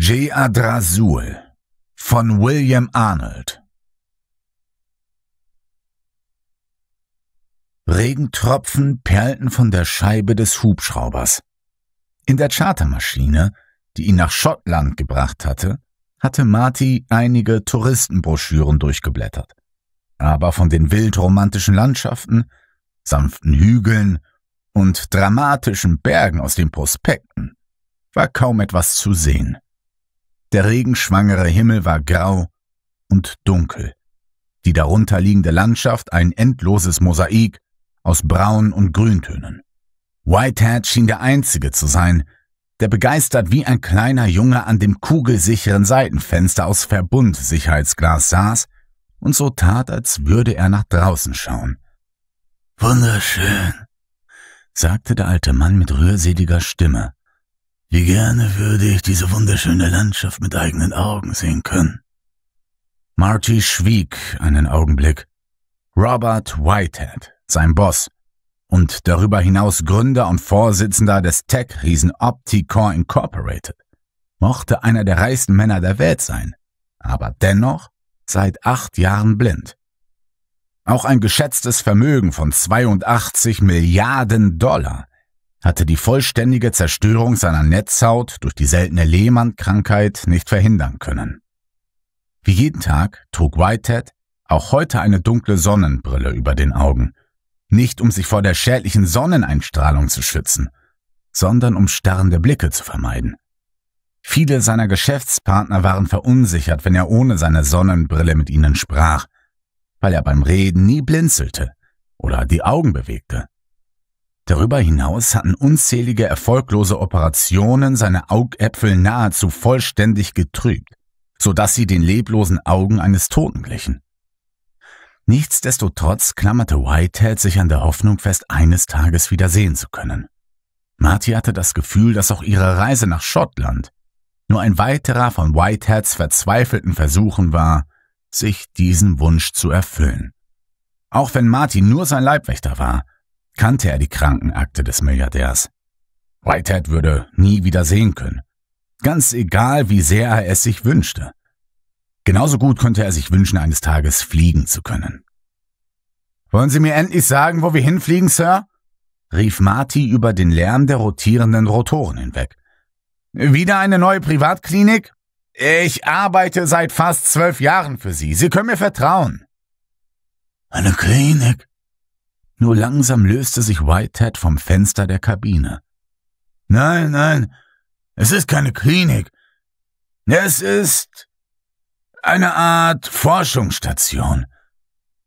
Geadrasul von William Arnold Regentropfen perlten von der Scheibe des Hubschraubers. In der Chartermaschine, die ihn nach Schottland gebracht hatte, hatte Marty einige Touristenbroschüren durchgeblättert. Aber von den wildromantischen Landschaften, sanften Hügeln und dramatischen Bergen aus den Prospekten war kaum etwas zu sehen. Der regenschwangere Himmel war grau und dunkel. Die darunterliegende Landschaft ein endloses Mosaik aus Braun- und Grüntönen. Whitehead schien der Einzige zu sein, der begeistert wie ein kleiner Junge an dem kugelsicheren Seitenfenster aus Verbundsicherheitsglas saß und so tat, als würde er nach draußen schauen. Wunderschön, sagte der alte Mann mit rührseliger Stimme. Wie gerne würde ich diese wunderschöne Landschaft mit eigenen Augen sehen können. Marty schwieg einen Augenblick. Robert Whitehead, sein Boss, und darüber hinaus Gründer und Vorsitzender des Tech-Riesen Opticore Incorporated, mochte einer der reichsten Männer der Welt sein, aber dennoch seit acht Jahren blind. Auch ein geschätztes Vermögen von 82 Milliarden Dollar hatte die vollständige Zerstörung seiner Netzhaut durch die seltene Lehmann-Krankheit nicht verhindern können. Wie jeden Tag trug Whitehead auch heute eine dunkle Sonnenbrille über den Augen, nicht um sich vor der schädlichen Sonneneinstrahlung zu schützen, sondern um starrende Blicke zu vermeiden. Viele seiner Geschäftspartner waren verunsichert, wenn er ohne seine Sonnenbrille mit ihnen sprach, weil er beim Reden nie blinzelte oder die Augen bewegte. Darüber hinaus hatten unzählige erfolglose Operationen seine Augäpfel nahezu vollständig getrübt, so dass sie den leblosen Augen eines Toten glichen. Nichtsdestotrotz klammerte Whitehead sich an der Hoffnung fest, eines Tages wieder sehen zu können. Marty hatte das Gefühl, dass auch ihre Reise nach Schottland nur ein weiterer von Whiteheads verzweifelten Versuchen war, sich diesen Wunsch zu erfüllen. Auch wenn Marty nur sein Leibwächter war, kannte er die Krankenakte des Milliardärs. Whitehead würde nie wieder sehen können. Ganz egal, wie sehr er es sich wünschte. Genauso gut könnte er sich wünschen, eines Tages fliegen zu können. Wollen Sie mir endlich sagen, wo wir hinfliegen, Sir? rief Marty über den Lärm der rotierenden Rotoren hinweg. Wieder eine neue Privatklinik? Ich arbeite seit fast zwölf Jahren für Sie. Sie können mir vertrauen. Eine Klinik? Nur langsam löste sich Whitehead vom Fenster der Kabine. Nein, nein, es ist keine Klinik. Es ist eine Art Forschungsstation.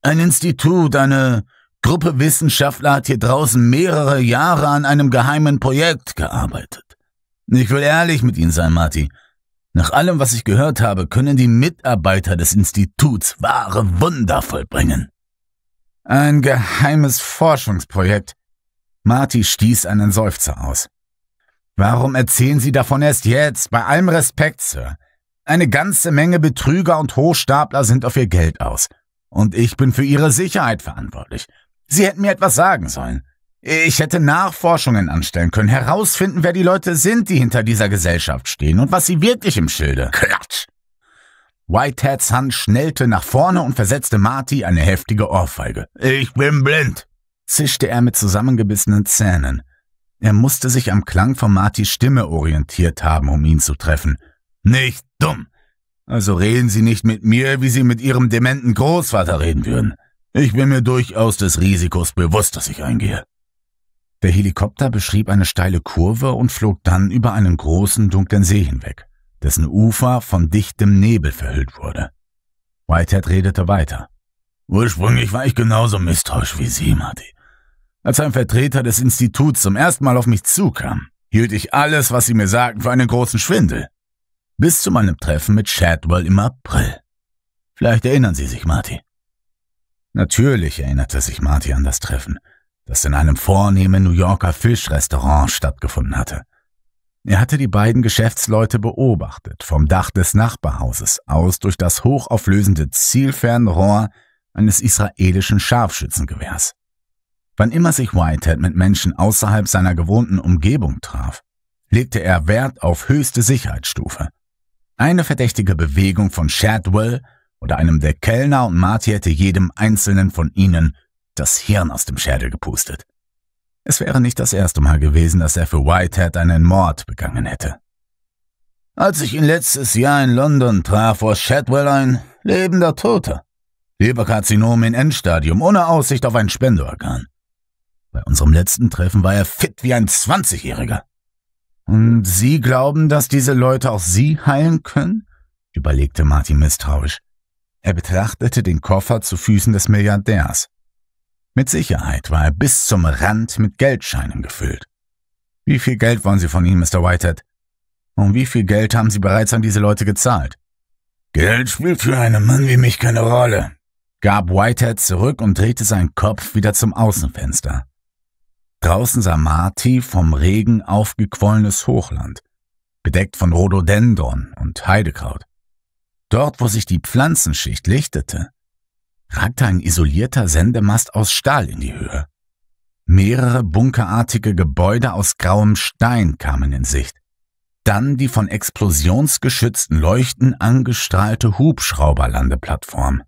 Ein Institut, eine Gruppe Wissenschaftler hat hier draußen mehrere Jahre an einem geheimen Projekt gearbeitet. Ich will ehrlich mit Ihnen sein, Marty. Nach allem, was ich gehört habe, können die Mitarbeiter des Instituts wahre Wunder vollbringen. Ein geheimes Forschungsprojekt. Marty stieß einen Seufzer aus. Warum erzählen Sie davon erst jetzt? Bei allem Respekt, Sir. Eine ganze Menge Betrüger und Hochstapler sind auf Ihr Geld aus. Und ich bin für Ihre Sicherheit verantwortlich. Sie hätten mir etwas sagen sollen. Ich hätte Nachforschungen anstellen können, herausfinden, wer die Leute sind, die hinter dieser Gesellschaft stehen und was sie wirklich im Schilde. Klatsch! Whiteheads Hand schnellte nach vorne und versetzte Marty eine heftige Ohrfeige. Ich bin blind, zischte er mit zusammengebissenen Zähnen. Er musste sich am Klang von Martys Stimme orientiert haben, um ihn zu treffen. Nicht dumm. Also reden Sie nicht mit mir, wie Sie mit Ihrem dementen Großvater reden würden. Ich bin mir durchaus des Risikos bewusst, dass ich eingehe. Der Helikopter beschrieb eine steile Kurve und flog dann über einen großen, dunklen See hinweg dessen Ufer von dichtem Nebel verhüllt wurde. Whitehead redete weiter. Ursprünglich war ich genauso misstrauisch wie Sie, Marty. Als ein Vertreter des Instituts zum ersten Mal auf mich zukam, hielt ich alles, was Sie mir sagten, für einen großen Schwindel. Bis zu meinem Treffen mit Shadwell im April. Vielleicht erinnern Sie sich, Marty. Natürlich erinnerte sich Marty an das Treffen, das in einem vornehmen New Yorker Fischrestaurant stattgefunden hatte. Er hatte die beiden Geschäftsleute beobachtet, vom Dach des Nachbarhauses aus durch das hochauflösende Zielfernrohr eines israelischen Scharfschützengewehrs. Wann immer sich Whitehead mit Menschen außerhalb seiner gewohnten Umgebung traf, legte er Wert auf höchste Sicherheitsstufe. Eine verdächtige Bewegung von Shadwell oder einem der Kellner und Marty hätte jedem einzelnen von ihnen das Hirn aus dem Schädel gepustet. Es wäre nicht das erste Mal gewesen, dass er für Whitehead einen Mord begangen hätte. Als ich ihn letztes Jahr in London traf, war Shadwell ein lebender Toter. Leberkarzinom in Endstadium, ohne Aussicht auf ein Spendeorgan. Bei unserem letzten Treffen war er fit wie ein 20-Jähriger. Und Sie glauben, dass diese Leute auch Sie heilen können? überlegte Martin misstrauisch. Er betrachtete den Koffer zu Füßen des Milliardärs. Mit Sicherheit war er bis zum Rand mit Geldscheinen gefüllt. Wie viel Geld wollen Sie von Ihnen, Mr. Whitehead? Und wie viel Geld haben Sie bereits an diese Leute gezahlt? Geld spielt für einen Mann wie mich keine Rolle, gab Whitehead zurück und drehte seinen Kopf wieder zum Außenfenster. Draußen sah Marty vom Regen aufgequollenes Hochland, bedeckt von Rhododendron und Heidekraut. Dort, wo sich die Pflanzenschicht lichtete, ragte ein isolierter Sendemast aus Stahl in die Höhe. Mehrere bunkerartige Gebäude aus grauem Stein kamen in Sicht. Dann die von explosionsgeschützten Leuchten angestrahlte Hubschrauberlandeplattform.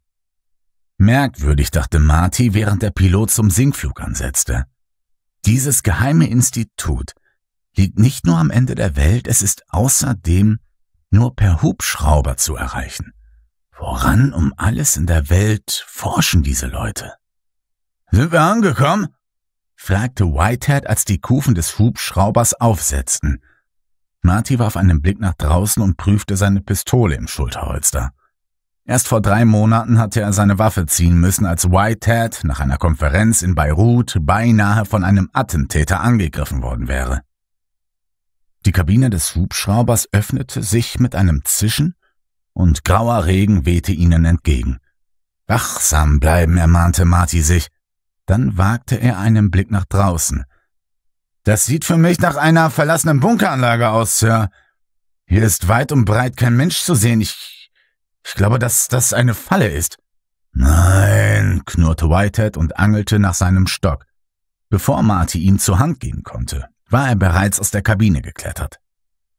Merkwürdig, dachte Marty, während der Pilot zum Sinkflug ansetzte. Dieses geheime Institut liegt nicht nur am Ende der Welt, es ist außerdem nur per Hubschrauber zu erreichen. Woran um alles in der Welt forschen diese Leute? Sind wir angekommen? fragte Whitehead, als die Kufen des Hubschraubers aufsetzten. Marty warf einen Blick nach draußen und prüfte seine Pistole im Schulterholster. Erst vor drei Monaten hatte er seine Waffe ziehen müssen, als Whitehead nach einer Konferenz in Beirut beinahe von einem Attentäter angegriffen worden wäre. Die Kabine des Hubschraubers öffnete sich mit einem Zischen und grauer Regen wehte ihnen entgegen. Wachsam bleiben, ermahnte Marty sich. Dann wagte er einen Blick nach draußen. Das sieht für mich nach einer verlassenen Bunkeranlage aus, Sir. Hier ist weit und breit kein Mensch zu sehen. Ich, ich glaube, dass das eine Falle ist. Nein, knurrte Whitehead und angelte nach seinem Stock. Bevor Marty ihm zur Hand gehen konnte, war er bereits aus der Kabine geklettert.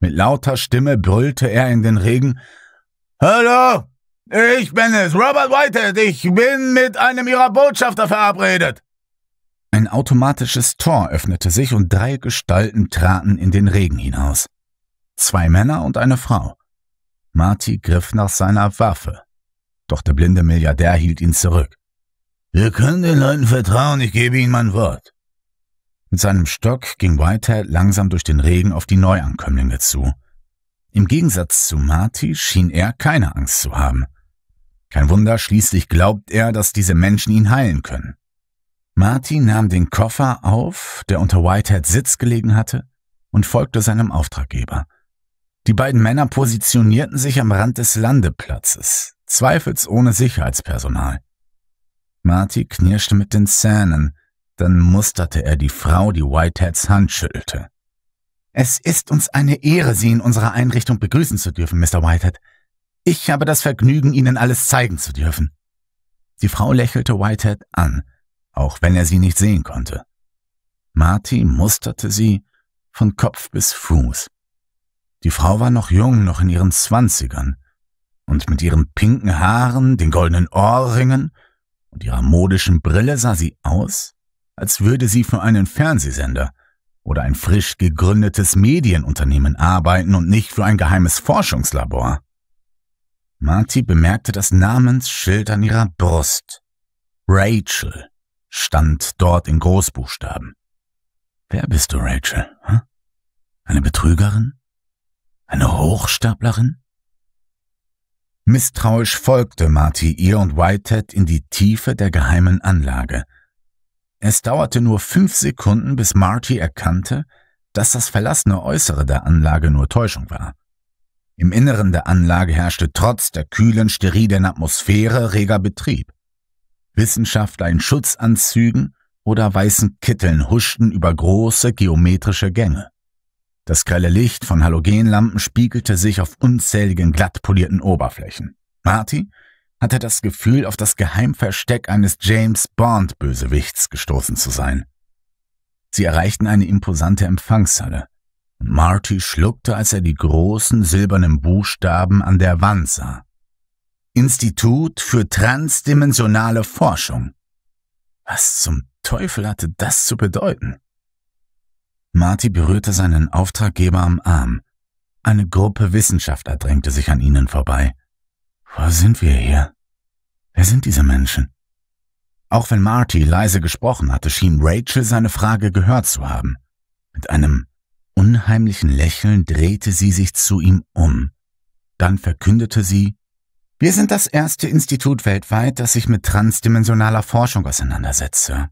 Mit lauter Stimme brüllte er in den Regen, Hallo, ich bin es, Robert Whitehead. Ich bin mit einem Ihrer Botschafter verabredet. Ein automatisches Tor öffnete sich und drei Gestalten traten in den Regen hinaus. Zwei Männer und eine Frau. Marty griff nach seiner Waffe. Doch der blinde Milliardär hielt ihn zurück. Wir können den Leuten vertrauen, ich gebe ihnen mein Wort. Mit seinem Stock ging Whitehead langsam durch den Regen auf die Neuankömmlinge zu. Im Gegensatz zu Marty schien er keine Angst zu haben. Kein Wunder, schließlich glaubt er, dass diese Menschen ihn heilen können. Marty nahm den Koffer auf, der unter Whiteheads Sitz gelegen hatte, und folgte seinem Auftraggeber. Die beiden Männer positionierten sich am Rand des Landeplatzes, zweifelsohne Sicherheitspersonal. Marty knirschte mit den Zähnen, dann musterte er die Frau, die Whiteheads Hand schüttelte. Es ist uns eine Ehre, Sie in unserer Einrichtung begrüßen zu dürfen, Mr. Whitehead. Ich habe das Vergnügen, Ihnen alles zeigen zu dürfen. Die Frau lächelte Whitehead an, auch wenn er sie nicht sehen konnte. Marty musterte sie von Kopf bis Fuß. Die Frau war noch jung, noch in ihren Zwanzigern, und mit ihren pinken Haaren, den goldenen Ohrringen und ihrer modischen Brille sah sie aus, als würde sie für einen Fernsehsender – oder ein frisch gegründetes Medienunternehmen arbeiten und nicht für ein geheimes Forschungslabor. Marty bemerkte das Namensschild an ihrer Brust. Rachel stand dort in Großbuchstaben. Wer bist du, Rachel? Eine Betrügerin? Eine Hochstaplerin? Misstrauisch folgte Marty ihr und Whitehead in die Tiefe der geheimen Anlage – es dauerte nur fünf Sekunden, bis Marty erkannte, dass das verlassene Äußere der Anlage nur Täuschung war. Im Inneren der Anlage herrschte trotz der kühlen, sterilen Atmosphäre reger Betrieb. Wissenschaftler in Schutzanzügen oder weißen Kitteln huschten über große geometrische Gänge. Das grelle Licht von Halogenlampen spiegelte sich auf unzähligen glatt polierten Oberflächen. Marty hatte das Gefühl, auf das Geheimversteck eines James Bond-Bösewichts gestoßen zu sein. Sie erreichten eine imposante Empfangshalle, und Marty schluckte, als er die großen silbernen Buchstaben an der Wand sah. Institut für transdimensionale Forschung. Was zum Teufel hatte das zu bedeuten? Marty berührte seinen Auftraggeber am Arm. Eine Gruppe Wissenschaftler drängte sich an ihnen vorbei. Wo sind wir hier? Wer sind diese Menschen? Auch wenn Marty leise gesprochen hatte, schien Rachel seine Frage gehört zu haben. Mit einem unheimlichen Lächeln drehte sie sich zu ihm um. Dann verkündete sie, wir sind das erste Institut weltweit, das sich mit transdimensionaler Forschung auseinandersetze.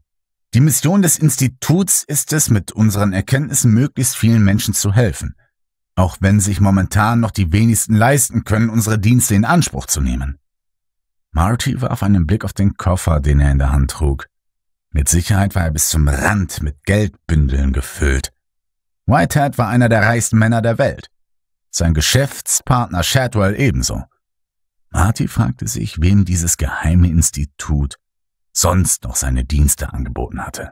Die Mission des Instituts ist es, mit unseren Erkenntnissen möglichst vielen Menschen zu helfen, auch wenn sich momentan noch die wenigsten leisten können, unsere Dienste in Anspruch zu nehmen. Marty warf einen Blick auf den Koffer, den er in der Hand trug. Mit Sicherheit war er bis zum Rand mit Geldbündeln gefüllt. Whitehead war einer der reichsten Männer der Welt. Sein Geschäftspartner Shadwell ebenso. Marty fragte sich, wem dieses geheime Institut sonst noch seine Dienste angeboten hatte.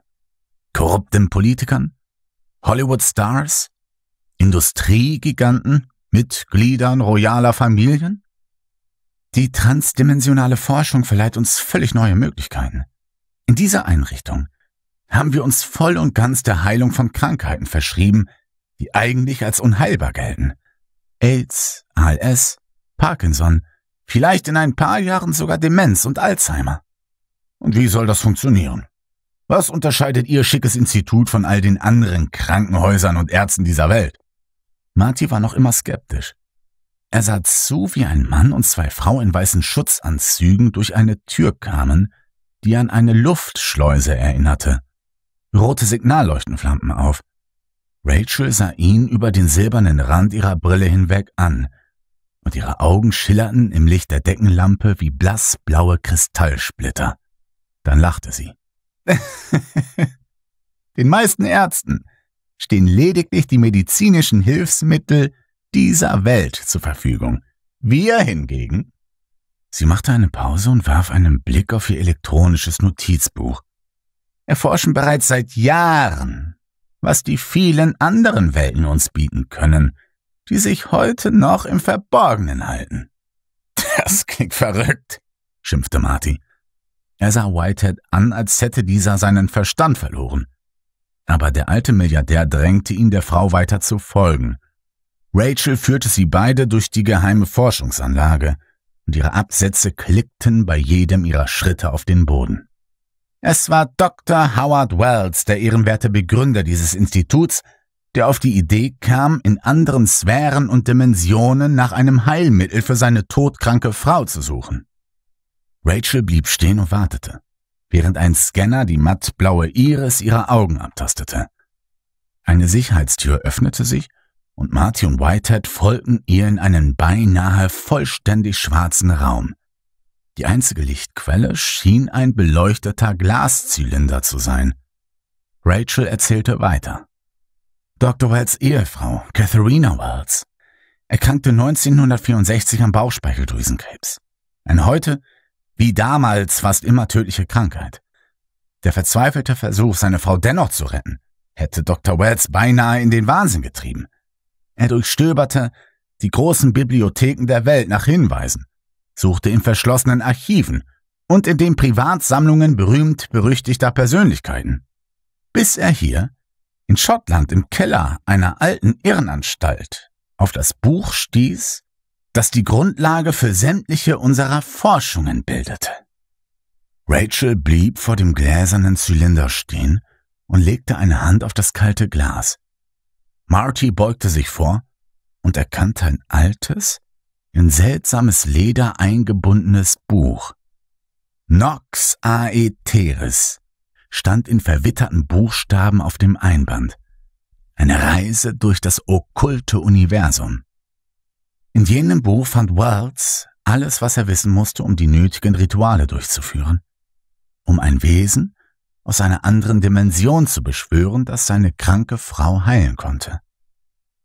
Korrupten Politikern? Hollywood-Stars? Industriegiganten? Mitgliedern royaler Familien? Die transdimensionale Forschung verleiht uns völlig neue Möglichkeiten. In dieser Einrichtung haben wir uns voll und ganz der Heilung von Krankheiten verschrieben, die eigentlich als unheilbar gelten. AIDS, ALS, Parkinson, vielleicht in ein paar Jahren sogar Demenz und Alzheimer. Und wie soll das funktionieren? Was unterscheidet Ihr schickes Institut von all den anderen Krankenhäusern und Ärzten dieser Welt? Marty war noch immer skeptisch. Er sah zu, wie ein Mann und zwei Frauen in weißen Schutzanzügen durch eine Tür kamen, die an eine Luftschleuse erinnerte. Rote Signalleuchten flammten auf. Rachel sah ihn über den silbernen Rand ihrer Brille hinweg an, und ihre Augen schillerten im Licht der Deckenlampe wie blassblaue Kristallsplitter. Dann lachte sie. den meisten Ärzten stehen lediglich die medizinischen Hilfsmittel dieser Welt zur Verfügung. Wir hingegen. Sie machte eine Pause und warf einen Blick auf ihr elektronisches Notizbuch. Erforschen bereits seit Jahren, was die vielen anderen Welten uns bieten können, die sich heute noch im Verborgenen halten. Das klingt verrückt, schimpfte Marty. Er sah Whitehead an, als hätte dieser seinen Verstand verloren. Aber der alte Milliardär drängte ihn, der Frau weiter zu folgen – Rachel führte sie beide durch die geheime Forschungsanlage, und ihre Absätze klickten bei jedem ihrer Schritte auf den Boden. Es war Dr. Howard Wells, der ehrenwerte Begründer dieses Instituts, der auf die Idee kam, in anderen Sphären und Dimensionen nach einem Heilmittel für seine todkranke Frau zu suchen. Rachel blieb stehen und wartete, während ein Scanner die mattblaue Iris ihrer Augen abtastete. Eine Sicherheitstür öffnete sich und Marty und Whitehead folgten ihr in einen beinahe vollständig schwarzen Raum. Die einzige Lichtquelle schien ein beleuchteter Glaszylinder zu sein. Rachel erzählte weiter. Dr. Wells Ehefrau, Katharina Wells, erkrankte 1964 an Bauchspeicheldrüsenkrebs. Eine heute, wie damals, fast immer tödliche Krankheit. Der verzweifelte Versuch, seine Frau dennoch zu retten, hätte Dr. Wells beinahe in den Wahnsinn getrieben. Er durchstöberte die großen Bibliotheken der Welt nach Hinweisen, suchte in verschlossenen Archiven und in den Privatsammlungen berühmt-berüchtigter Persönlichkeiten, bis er hier in Schottland im Keller einer alten Irrenanstalt auf das Buch stieß, das die Grundlage für sämtliche unserer Forschungen bildete. Rachel blieb vor dem gläsernen Zylinder stehen und legte eine Hand auf das kalte Glas, Marty beugte sich vor und erkannte ein altes, in seltsames Leder eingebundenes Buch. Nox Aeteris stand in verwitterten Buchstaben auf dem Einband. Eine Reise durch das okkulte Universum. In jenem Buch fand Wells alles, was er wissen musste, um die nötigen Rituale durchzuführen. Um ein Wesen, aus einer anderen Dimension zu beschwören, dass seine kranke Frau heilen konnte.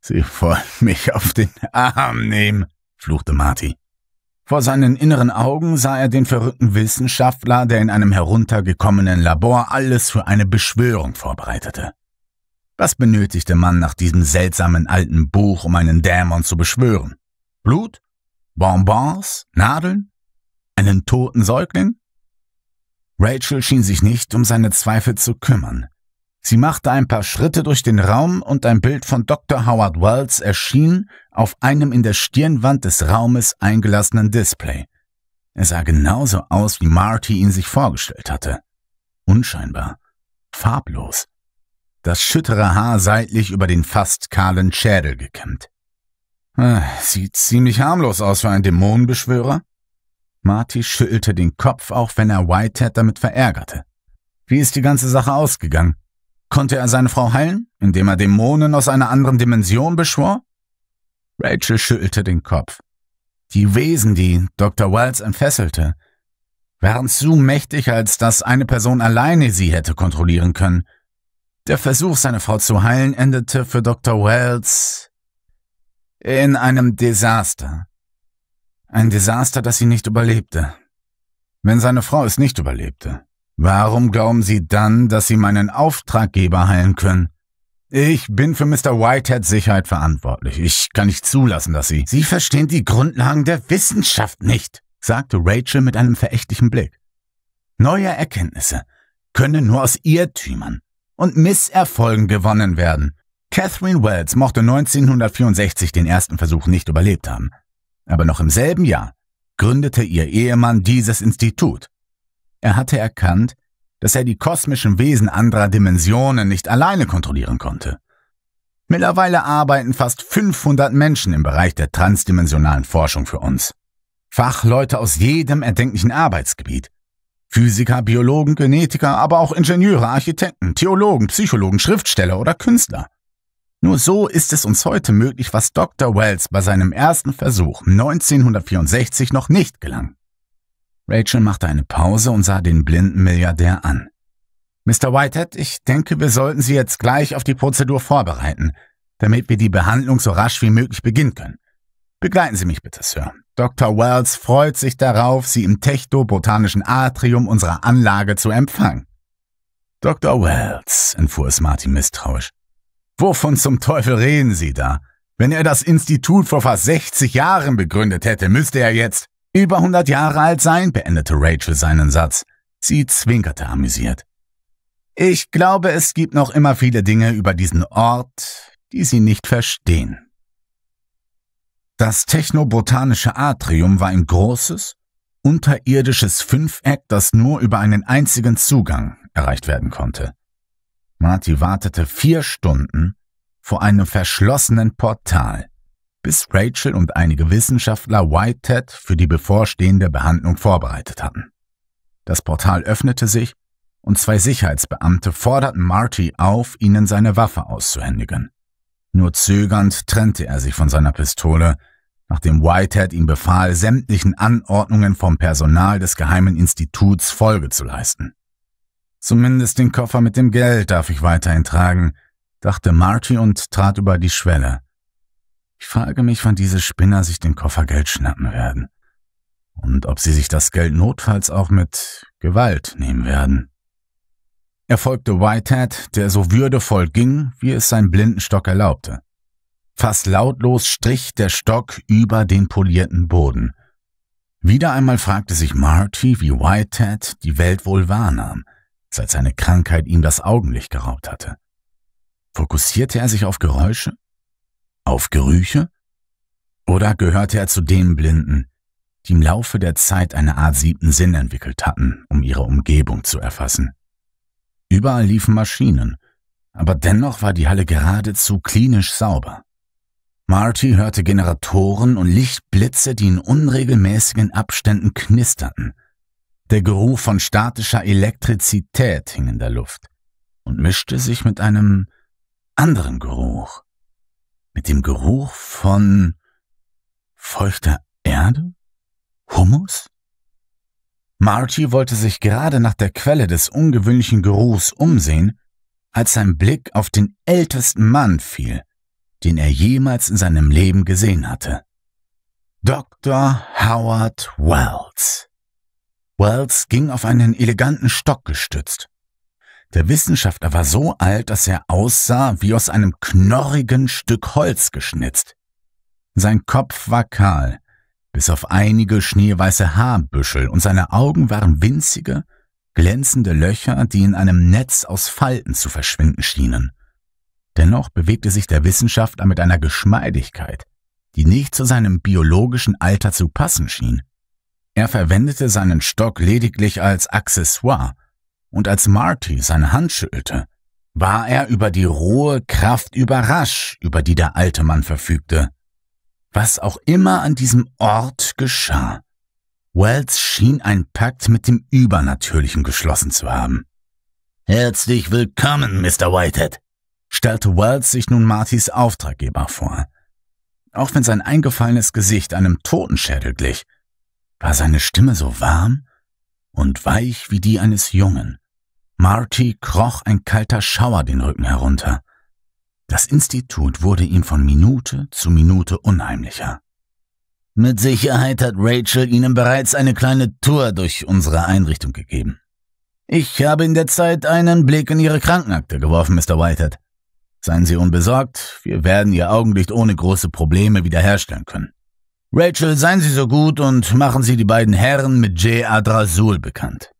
Sie wollen mich auf den Arm nehmen, fluchte Marty. Vor seinen inneren Augen sah er den verrückten Wissenschaftler, der in einem heruntergekommenen Labor alles für eine Beschwörung vorbereitete. Was benötigte man nach diesem seltsamen alten Buch, um einen Dämon zu beschwören? Blut? Bonbons? Nadeln? Einen toten Säugling? Rachel schien sich nicht um seine Zweifel zu kümmern. Sie machte ein paar Schritte durch den Raum und ein Bild von Dr. Howard Wells erschien auf einem in der Stirnwand des Raumes eingelassenen Display. Er sah genauso aus, wie Marty ihn sich vorgestellt hatte. Unscheinbar, farblos, das schüttere Haar seitlich über den fast kahlen Schädel gekämmt. Äh, sieht ziemlich harmlos aus für einen Dämonenbeschwörer, Marty schüttelte den Kopf, auch wenn er Whitehead damit verärgerte. Wie ist die ganze Sache ausgegangen? Konnte er seine Frau heilen, indem er Dämonen aus einer anderen Dimension beschwor? Rachel schüttelte den Kopf. Die Wesen, die Dr. Wells entfesselte, waren zu mächtig, als dass eine Person alleine sie hätte kontrollieren können. Der Versuch, seine Frau zu heilen, endete für Dr. Wells in einem Desaster. Ein Desaster, das sie nicht überlebte. Wenn seine Frau es nicht überlebte, warum glauben Sie dann, dass Sie meinen Auftraggeber heilen können? Ich bin für Mr. Whiteheads Sicherheit verantwortlich. Ich kann nicht zulassen, dass Sie... Sie verstehen die Grundlagen der Wissenschaft nicht, sagte Rachel mit einem verächtlichen Blick. Neue Erkenntnisse können nur aus Irrtümern und Misserfolgen gewonnen werden. Catherine Wells mochte 1964 den ersten Versuch nicht überlebt haben. Aber noch im selben Jahr gründete ihr Ehemann dieses Institut. Er hatte erkannt, dass er die kosmischen Wesen anderer Dimensionen nicht alleine kontrollieren konnte. Mittlerweile arbeiten fast 500 Menschen im Bereich der transdimensionalen Forschung für uns. Fachleute aus jedem erdenklichen Arbeitsgebiet. Physiker, Biologen, Genetiker, aber auch Ingenieure, Architekten, Theologen, Psychologen, Schriftsteller oder Künstler. Nur so ist es uns heute möglich, was Dr. Wells bei seinem ersten Versuch 1964 noch nicht gelang. Rachel machte eine Pause und sah den blinden Milliardär an. Mr. Whitehead, ich denke, wir sollten Sie jetzt gleich auf die Prozedur vorbereiten, damit wir die Behandlung so rasch wie möglich beginnen können. Begleiten Sie mich bitte, Sir. Dr. Wells freut sich darauf, Sie im technobotanischen Atrium unserer Anlage zu empfangen. Dr. Wells, entfuhr es Martin misstrauisch, Wovon zum Teufel reden Sie da? Wenn er das Institut vor fast 60 Jahren begründet hätte, müsste er jetzt über 100 Jahre alt sein, beendete Rachel seinen Satz. Sie zwinkerte amüsiert. Ich glaube, es gibt noch immer viele Dinge über diesen Ort, die Sie nicht verstehen. Das technobotanische Atrium war ein großes, unterirdisches Fünfeck, das nur über einen einzigen Zugang erreicht werden konnte. Marty wartete vier Stunden vor einem verschlossenen Portal, bis Rachel und einige Wissenschaftler Whitehead für die bevorstehende Behandlung vorbereitet hatten. Das Portal öffnete sich und zwei Sicherheitsbeamte forderten Marty auf, ihnen seine Waffe auszuhändigen. Nur zögernd trennte er sich von seiner Pistole, nachdem Whitehead ihm befahl, sämtlichen Anordnungen vom Personal des Geheimen Instituts Folge zu leisten. Zumindest den Koffer mit dem Geld darf ich weiterhin tragen, dachte Marty und trat über die Schwelle. Ich frage mich, wann diese Spinner sich den Koffer Geld schnappen werden. Und ob sie sich das Geld notfalls auch mit Gewalt nehmen werden. Er folgte Whitehead, der so würdevoll ging, wie es sein Blindenstock erlaubte. Fast lautlos strich der Stock über den polierten Boden. Wieder einmal fragte sich Marty, wie Whitehead die Welt wohl wahrnahm – seit seine Krankheit ihm das Augenlicht geraubt hatte. Fokussierte er sich auf Geräusche? Auf Gerüche? Oder gehörte er zu den Blinden, die im Laufe der Zeit eine Art siebten Sinn entwickelt hatten, um ihre Umgebung zu erfassen? Überall liefen Maschinen, aber dennoch war die Halle geradezu klinisch sauber. Marty hörte Generatoren und Lichtblitze, die in unregelmäßigen Abständen knisterten – der Geruch von statischer Elektrizität hing in der Luft und mischte sich mit einem anderen Geruch, mit dem Geruch von feuchter Erde? Hummus? Marty wollte sich gerade nach der Quelle des ungewöhnlichen Geruchs umsehen, als sein Blick auf den ältesten Mann fiel, den er jemals in seinem Leben gesehen hatte. Dr. Howard Wells. Wells ging auf einen eleganten Stock gestützt. Der Wissenschaftler war so alt, dass er aussah wie aus einem knorrigen Stück Holz geschnitzt. Sein Kopf war kahl, bis auf einige schneeweiße Haarbüschel, und seine Augen waren winzige, glänzende Löcher, die in einem Netz aus Falten zu verschwinden schienen. Dennoch bewegte sich der Wissenschaftler mit einer Geschmeidigkeit, die nicht zu seinem biologischen Alter zu passen schien. Er verwendete seinen Stock lediglich als Accessoire, und als Marty seine Hand schüttelte, war er über die rohe Kraft überrascht, über die der alte Mann verfügte. Was auch immer an diesem Ort geschah, Wells schien ein Pakt mit dem Übernatürlichen geschlossen zu haben. Herzlich willkommen, Mr. Whitehead, stellte Wells sich nun Martys Auftraggeber vor. Auch wenn sein eingefallenes Gesicht einem Totenschädel glich, war seine Stimme so warm und weich wie die eines Jungen. Marty kroch ein kalter Schauer den Rücken herunter. Das Institut wurde ihm von Minute zu Minute unheimlicher. Mit Sicherheit hat Rachel Ihnen bereits eine kleine Tour durch unsere Einrichtung gegeben. Ich habe in der Zeit einen Blick in Ihre Krankenakte geworfen, Mr. Whitehead. Seien Sie unbesorgt, wir werden Ihr Augenlicht ohne große Probleme wiederherstellen können. Rachel, seien Sie so gut und machen Sie die beiden Herren mit J. Adrasul bekannt.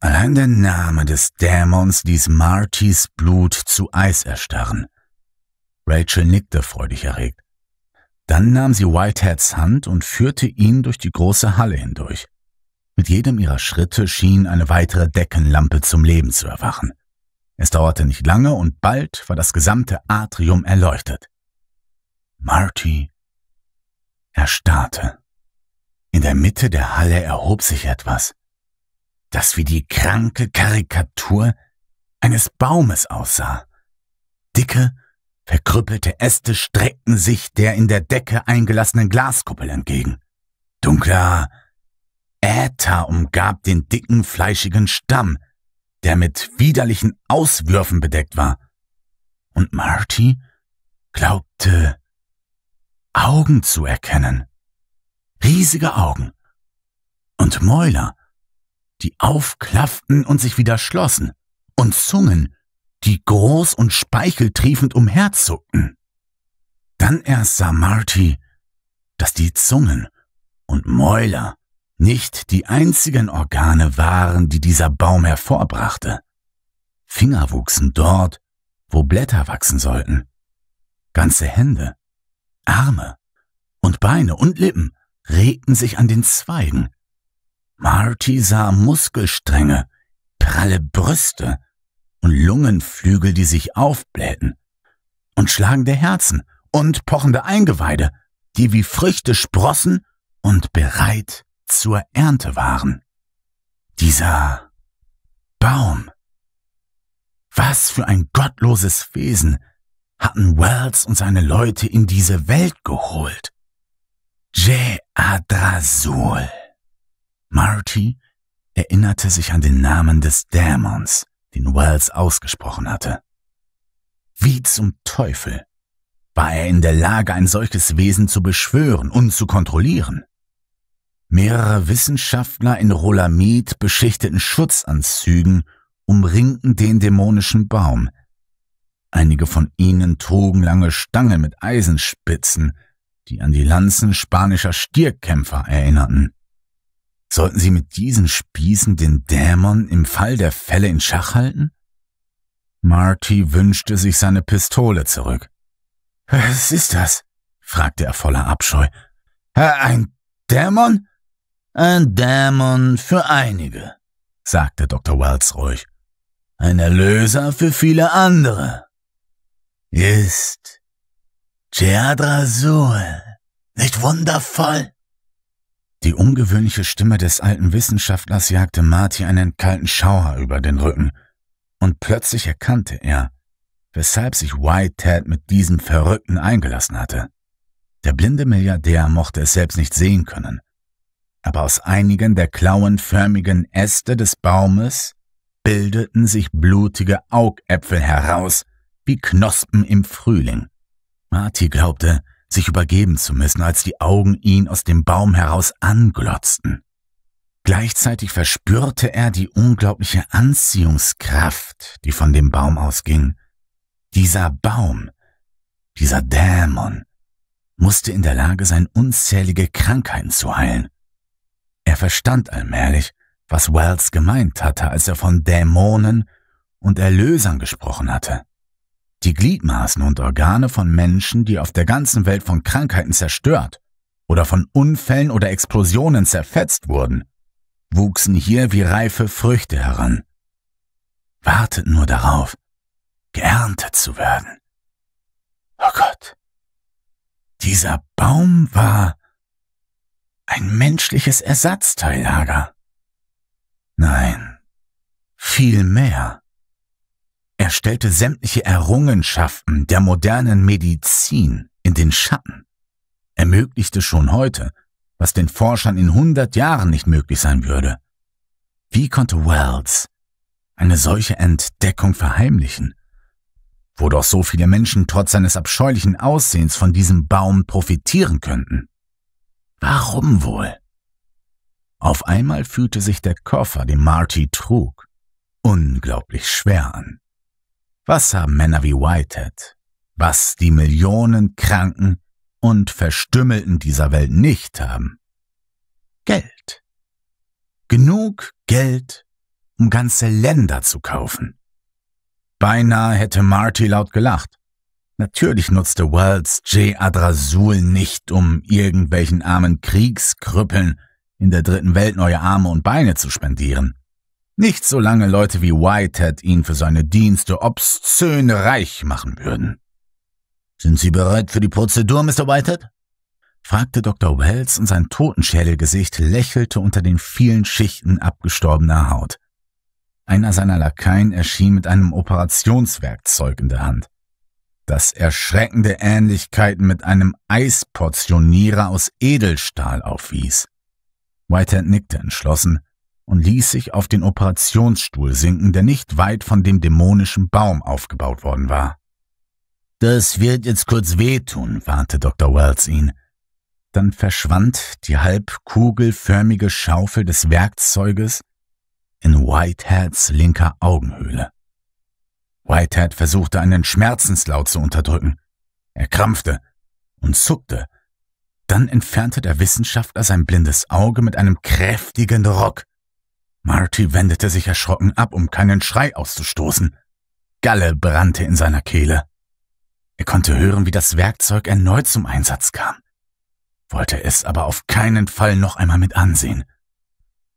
Allein der Name des Dämons ließ Martys Blut zu Eis erstarren. Rachel nickte freudig erregt. Dann nahm sie Whiteheads Hand und führte ihn durch die große Halle hindurch. Mit jedem ihrer Schritte schien eine weitere Deckenlampe zum Leben zu erwachen. Es dauerte nicht lange und bald war das gesamte Atrium erleuchtet. Marty er erstarrte. In der Mitte der Halle erhob sich etwas, das wie die kranke Karikatur eines Baumes aussah. Dicke, verkrüppelte Äste streckten sich der in der Decke eingelassenen Glaskuppel entgegen. Dunkler Äther umgab den dicken, fleischigen Stamm, der mit widerlichen Auswürfen bedeckt war. Und Marty glaubte, Augen zu erkennen. Riesige Augen. Und Mäuler, die aufklafften und sich wieder schlossen. Und Zungen, die groß und speicheltriefend umherzuckten. Dann erst sah Marty, dass die Zungen und Mäuler nicht die einzigen Organe waren, die dieser Baum hervorbrachte. Finger wuchsen dort, wo Blätter wachsen sollten. Ganze Hände, Arme und Beine und Lippen regten sich an den Zweigen. Marty sah Muskelstränge, pralle Brüste und Lungenflügel, die sich aufblähten, und schlagende Herzen und pochende Eingeweide, die wie Früchte sprossen und bereit zur Ernte waren. Dieser Baum. Was für ein gottloses Wesen hatten Wells und seine Leute in diese Welt geholt. J. Adrasul. Marty erinnerte sich an den Namen des Dämons, den Wells ausgesprochen hatte. Wie zum Teufel war er in der Lage, ein solches Wesen zu beschwören und zu kontrollieren. Mehrere Wissenschaftler in Rolamid beschichteten Schutzanzügen umringten den dämonischen Baum, Einige von ihnen trugen lange Stangen mit Eisenspitzen, die an die Lanzen spanischer Stierkämpfer erinnerten. Sollten sie mit diesen Spießen den Dämon im Fall der Fälle in Schach halten? Marty wünschte sich seine Pistole zurück. Was ist das? fragte er voller Abscheu. Äh, ein Dämon? Ein Dämon für einige, sagte Dr. Wells ruhig. Ein Erlöser für viele andere ist Cheadrasul. Nicht wundervoll? Die ungewöhnliche Stimme des alten Wissenschaftlers jagte Marty einen kalten Schauer über den Rücken, und plötzlich erkannte er, weshalb sich Whitehead mit diesem Verrückten eingelassen hatte. Der blinde Milliardär mochte es selbst nicht sehen können, aber aus einigen der klauenförmigen Äste des Baumes bildeten sich blutige Augäpfel heraus, wie Knospen im Frühling. Marty glaubte, sich übergeben zu müssen, als die Augen ihn aus dem Baum heraus anglotzten. Gleichzeitig verspürte er die unglaubliche Anziehungskraft, die von dem Baum ausging. Dieser Baum, dieser Dämon, musste in der Lage sein, unzählige Krankheiten zu heilen. Er verstand allmählich, was Wells gemeint hatte, als er von Dämonen und Erlösern gesprochen hatte die Gliedmaßen und Organe von Menschen, die auf der ganzen Welt von Krankheiten zerstört oder von Unfällen oder Explosionen zerfetzt wurden, wuchsen hier wie reife Früchte heran. Wartet nur darauf, geerntet zu werden. Oh Gott. Dieser Baum war ein menschliches Ersatzteillager. Nein, viel mehr. Er stellte sämtliche Errungenschaften der modernen Medizin in den Schatten, ermöglichte schon heute, was den Forschern in hundert Jahren nicht möglich sein würde. Wie konnte Wells eine solche Entdeckung verheimlichen? Wo doch so viele Menschen trotz seines abscheulichen Aussehens von diesem Baum profitieren könnten. Warum wohl? Auf einmal fühlte sich der Koffer, den Marty trug, unglaublich schwer an. Was haben Männer wie Whitehead, was die Millionen Kranken und Verstümmelten dieser Welt nicht haben? Geld. Genug Geld, um ganze Länder zu kaufen. Beinahe hätte Marty laut gelacht. Natürlich nutzte Wells J. Adrasul nicht, um irgendwelchen armen Kriegskrüppeln in der dritten Welt neue Arme und Beine zu spendieren. Nicht solange Leute wie Whitehead ihn für seine Dienste obszön reich machen würden. Sind Sie bereit für die Prozedur, Mr. Whitehead? fragte Dr. Wells und sein Totenschädelgesicht lächelte unter den vielen Schichten abgestorbener Haut. Einer seiner Lakaien erschien mit einem Operationswerkzeug in der Hand, das erschreckende Ähnlichkeiten mit einem Eisportionierer aus Edelstahl aufwies. Whitehead nickte entschlossen, und ließ sich auf den Operationsstuhl sinken, der nicht weit von dem dämonischen Baum aufgebaut worden war. Das wird jetzt kurz wehtun, warnte Dr. Wells ihn. Dann verschwand die halb kugelförmige Schaufel des Werkzeuges in Whiteheads linker Augenhöhle. Whitehead versuchte einen Schmerzenslaut zu unterdrücken. Er krampfte und zuckte. Dann entfernte der Wissenschaftler sein blindes Auge mit einem kräftigen Ruck. Marty wendete sich erschrocken ab, um keinen Schrei auszustoßen. Galle brannte in seiner Kehle. Er konnte hören, wie das Werkzeug erneut zum Einsatz kam, wollte es aber auf keinen Fall noch einmal mit ansehen.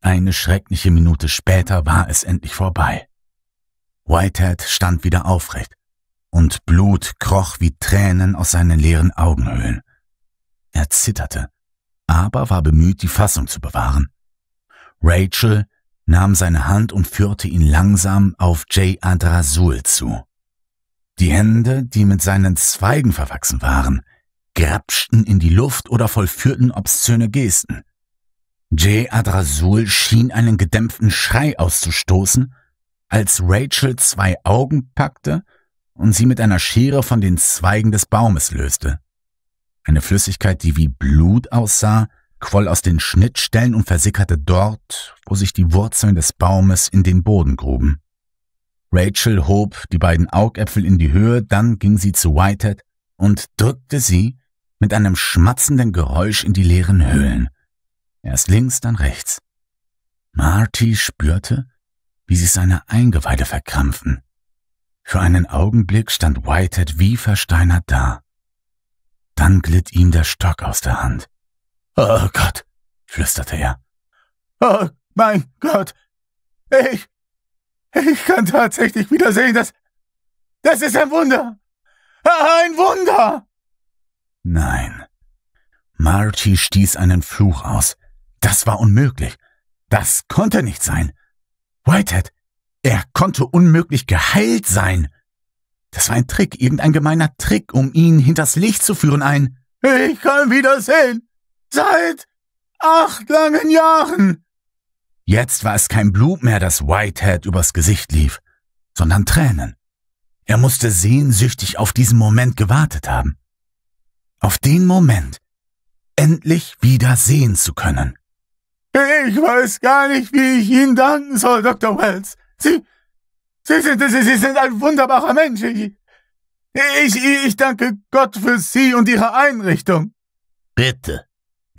Eine schreckliche Minute später war es endlich vorbei. Whitehead stand wieder aufrecht, und Blut kroch wie Tränen aus seinen leeren Augenhöhlen. Er zitterte, aber war bemüht, die Fassung zu bewahren. Rachel nahm seine Hand und führte ihn langsam auf Jay Adrasul zu. Die Hände, die mit seinen Zweigen verwachsen waren, grapschten in die Luft oder vollführten obszöne Gesten. Jay Adrasul schien einen gedämpften Schrei auszustoßen, als Rachel zwei Augen packte und sie mit einer Schere von den Zweigen des Baumes löste. Eine Flüssigkeit, die wie Blut aussah, quoll aus den Schnittstellen und versickerte dort, wo sich die Wurzeln des Baumes in den Boden gruben. Rachel hob die beiden Augäpfel in die Höhe, dann ging sie zu Whitehead und drückte sie mit einem schmatzenden Geräusch in die leeren Höhlen. Erst links, dann rechts. Marty spürte, wie sich seine Eingeweide verkrampften. Für einen Augenblick stand Whitehead wie versteinert da. Dann glitt ihm der Stock aus der Hand. Oh Gott, flüsterte er. Oh mein Gott, ich, ich kann tatsächlich wieder sehen, das, das ist ein Wunder. Ein Wunder! Nein. Marty stieß einen Fluch aus. Das war unmöglich. Das konnte nicht sein. Whitehead, er konnte unmöglich geheilt sein. Das war ein Trick, irgendein gemeiner Trick, um ihn hinters Licht zu führen, ein Ich kann wieder sehen. Seit acht langen Jahren. Jetzt war es kein Blut mehr, das Whitehead übers Gesicht lief, sondern Tränen. Er musste sehnsüchtig auf diesen Moment gewartet haben. Auf den Moment, endlich wieder sehen zu können. Ich weiß gar nicht, wie ich Ihnen danken soll, Dr. Wells. Sie, Sie sind, Sie, Sie sind ein wunderbarer Mensch. Ich, ich, ich danke Gott für Sie und Ihre Einrichtung. Bitte,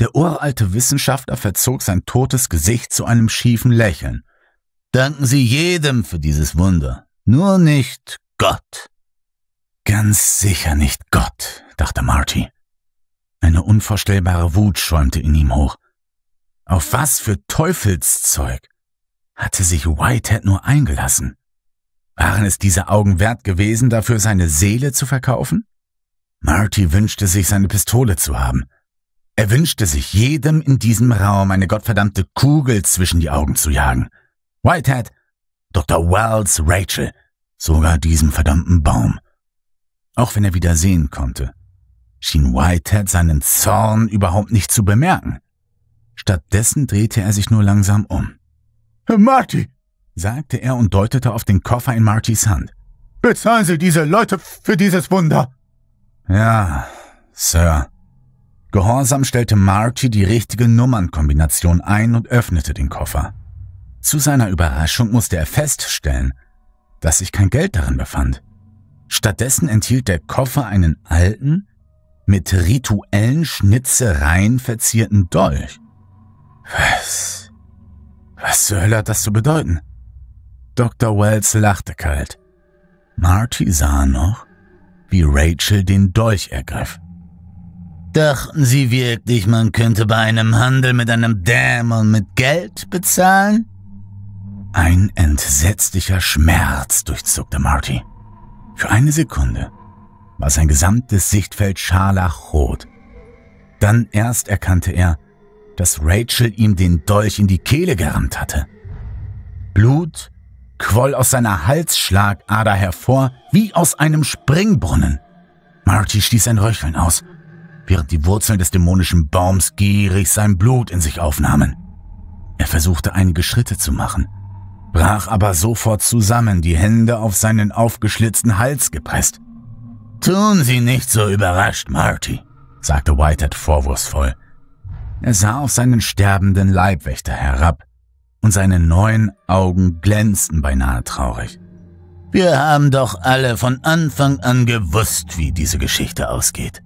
der uralte Wissenschaftler verzog sein totes Gesicht zu einem schiefen Lächeln. Danken Sie jedem für dieses Wunder, nur nicht Gott. Ganz sicher nicht Gott, dachte Marty. Eine unvorstellbare Wut schäumte in ihm hoch. Auf was für Teufelszeug hatte sich Whitehead nur eingelassen? Waren es diese Augen wert gewesen, dafür seine Seele zu verkaufen? Marty wünschte sich, seine Pistole zu haben. Er wünschte sich jedem in diesem Raum eine gottverdammte Kugel zwischen die Augen zu jagen. Whitehead, Dr. Wells, Rachel, sogar diesem verdammten Baum. Auch wenn er wieder sehen konnte, schien Whitehead seinen Zorn überhaupt nicht zu bemerken. Stattdessen drehte er sich nur langsam um. Marty, sagte er und deutete auf den Koffer in Martys Hand. Bezahlen Sie diese Leute für dieses Wunder. Ja, Sir, Gehorsam stellte Marty die richtige Nummernkombination ein und öffnete den Koffer. Zu seiner Überraschung musste er feststellen, dass sich kein Geld darin befand. Stattdessen enthielt der Koffer einen alten, mit rituellen Schnitzereien verzierten Dolch. Was? Was zur Hölle hat das zu bedeuten? Dr. Wells lachte kalt. Marty sah noch, wie Rachel den Dolch ergriff. Dachten Sie wirklich, man könnte bei einem Handel mit einem Dämon mit Geld bezahlen? Ein entsetzlicher Schmerz durchzuckte Marty. Für eine Sekunde war sein gesamtes Sichtfeld scharlachrot. Dann erst erkannte er, dass Rachel ihm den Dolch in die Kehle gerammt hatte. Blut quoll aus seiner Halsschlagader hervor wie aus einem Springbrunnen. Marty stieß ein Röcheln aus während die Wurzeln des dämonischen Baums gierig sein Blut in sich aufnahmen. Er versuchte einige Schritte zu machen, brach aber sofort zusammen, die Hände auf seinen aufgeschlitzten Hals gepresst. Tun Sie nicht so überrascht, Marty, sagte Whitehead vorwurfsvoll. Er sah auf seinen sterbenden Leibwächter herab, und seine neuen Augen glänzten beinahe traurig. Wir haben doch alle von Anfang an gewusst, wie diese Geschichte ausgeht.